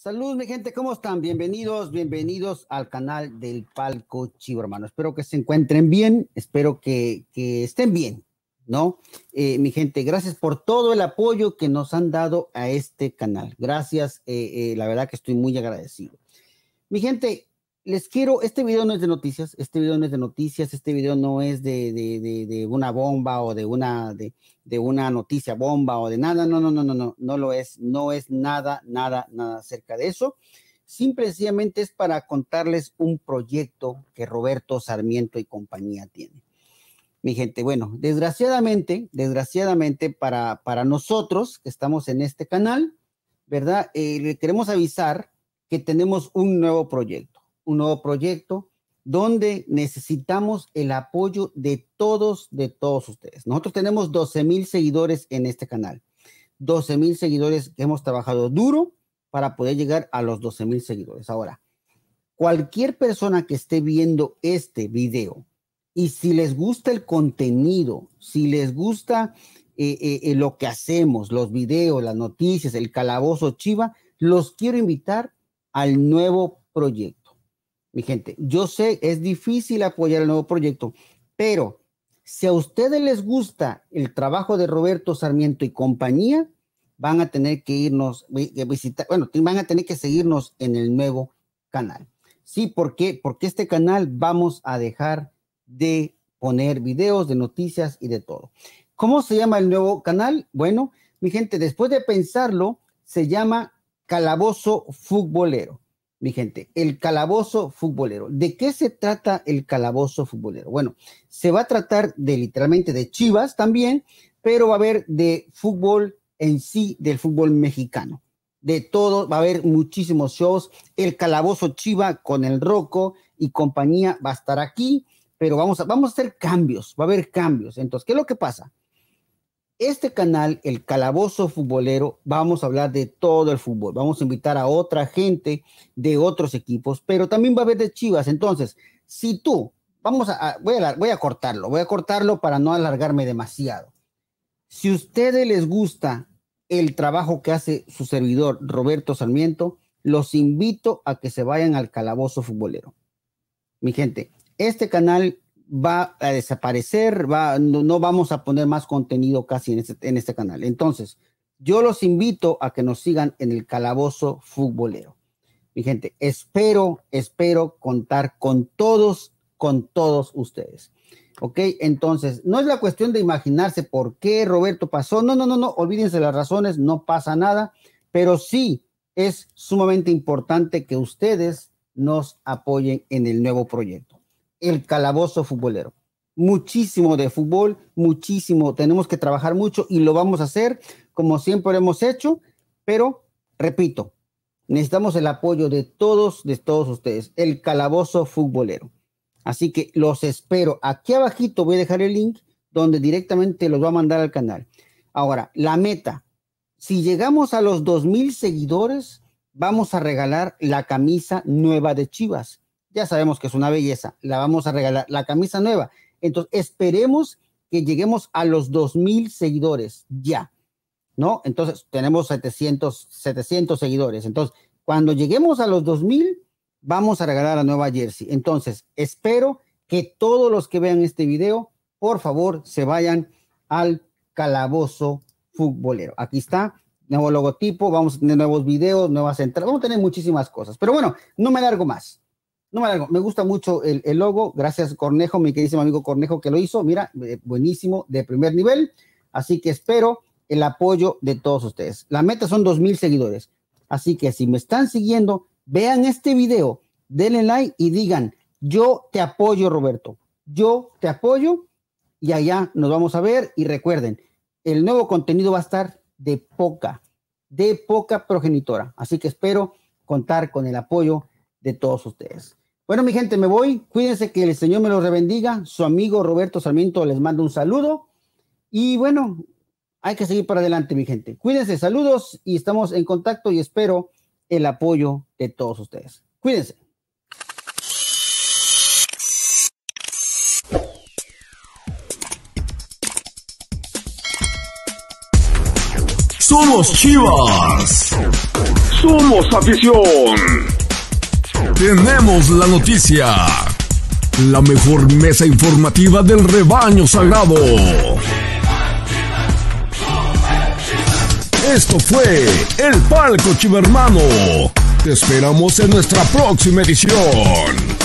Salud, mi gente, ¿cómo están? Bienvenidos, bienvenidos al canal del Palco Chivo, hermano. Espero que se encuentren bien, espero que, estén bien, ¿no? Eh, mi gente, gracias por todo el apoyo que nos han dado a este canal. Gracias, eh, eh, la verdad que estoy muy agradecido. Mi gente, les quiero, este video no es de noticias, este video no es de noticias, este video no es de, una bomba o de una, de, una noticia bomba o de nada, no, no, no, no, no, no lo es, no es nada, nada, nada acerca de eso. Simplemente es para contarles un proyecto que Roberto Sarmiento y compañía tiene. Mi gente, bueno, desgraciadamente, desgraciadamente para, para nosotros que estamos en este canal, ¿verdad? Eh, le queremos avisar que tenemos un nuevo proyecto un nuevo proyecto donde necesitamos el apoyo de todos, de todos ustedes. Nosotros tenemos 12 mil seguidores en este canal. 12 mil seguidores que hemos trabajado duro para poder llegar a los 12 mil seguidores. Ahora, cualquier persona que esté viendo este video y si les gusta el contenido, si les gusta eh, eh, eh, lo que hacemos, los videos, las noticias, el calabozo chiva, los quiero invitar al nuevo proyecto mi gente, yo sé, es difícil apoyar el nuevo proyecto, pero si a ustedes les gusta el trabajo de Roberto Sarmiento y compañía, van a tener que irnos, visitar, bueno, van a tener que seguirnos en el nuevo canal. Sí, ¿por qué? Porque este canal vamos a dejar de poner videos de noticias y de todo. ¿Cómo se llama el nuevo canal? Bueno, mi gente, después de pensarlo, se llama Calabozo Futbolero mi gente, el calabozo futbolero. ¿De qué se trata el calabozo futbolero? Bueno, se va a tratar de literalmente de Chivas también, pero va a haber de fútbol en sí, del fútbol mexicano. De todo, va a haber muchísimos shows. El calabozo Chiva con el Roco y compañía va a estar aquí, pero vamos a, vamos a hacer cambios, va a haber cambios. Entonces, ¿qué es lo que pasa? este canal, el Calabozo Futbolero, vamos a hablar de todo el fútbol. Vamos a invitar a otra gente de otros equipos, pero también va a haber de Chivas. Entonces, si tú, vamos a, voy, a voy a cortarlo, voy a cortarlo para no alargarme demasiado. Si a ustedes les gusta el trabajo que hace su servidor Roberto Sarmiento, los invito a que se vayan al Calabozo Futbolero. Mi gente, este canal va a desaparecer, va, no, vamos a poner más contenido casi en este, en este canal. Entonces, yo los invito a que nos sigan en el calabozo futbolero. Mi gente, espero, espero contar con todos, con todos ustedes. ¿Ok? Entonces, no es la cuestión de imaginarse por qué Roberto pasó. No, no, no, no, olvídense las razones, no pasa nada, pero sí es sumamente importante que ustedes nos apoyen en el nuevo proyecto el calabozo futbolero. Muchísimo de fútbol, muchísimo, tenemos que trabajar mucho y lo vamos a hacer como siempre hemos hecho, pero repito, necesitamos el apoyo de todos, de todos ustedes, el calabozo futbolero. Así que los espero. Aquí abajito voy a dejar el link donde directamente los va a mandar al canal. Ahora, la meta. Si llegamos a los 2.000 seguidores, vamos a regalar la camisa nueva de Chivas ya sabemos que es una belleza, la vamos a regalar, la camisa nueva. Entonces, esperemos que lleguemos a los 2.000 seguidores ya, ¿no? Entonces, tenemos 700, 700 seguidores. Entonces, cuando lleguemos a los 2.000, vamos a regalar la nueva jersey. Entonces, espero que todos los que vean este video, por favor, se vayan al calabozo futbolero. Aquí está, nuevo logotipo, vamos a tener nuevos videos, nuevas entradas, vamos a tener muchísimas cosas. Pero bueno, no me largo más. No me me gusta mucho el, el, logo. Gracias, Cornejo, mi queridísimo amigo Cornejo que lo hizo. Mira, eh, buenísimo, de primer nivel. Así que espero el apoyo de todos ustedes. La meta son dos mil seguidores. Así que si me están siguiendo, vean este video, denle like y digan, yo te apoyo, Roberto. Yo te apoyo y allá nos vamos a ver. Y recuerden, el nuevo contenido va a estar de poca, de poca progenitora. Así que espero contar con el apoyo de todos ustedes. Bueno, mi gente, me voy. Cuídense que el Señor me lo rebendiga. Su amigo Roberto Sarmiento les manda un saludo. Y bueno, hay que seguir para adelante, mi gente. Cuídense, saludos y estamos en contacto y espero el apoyo de todos ustedes. Cuídense. Somos Chivas. Somos afición. Tenemos la noticia. La mejor mesa informativa del rebaño sagrado. Esto fue El Palco Chivermano. Te esperamos en nuestra próxima edición.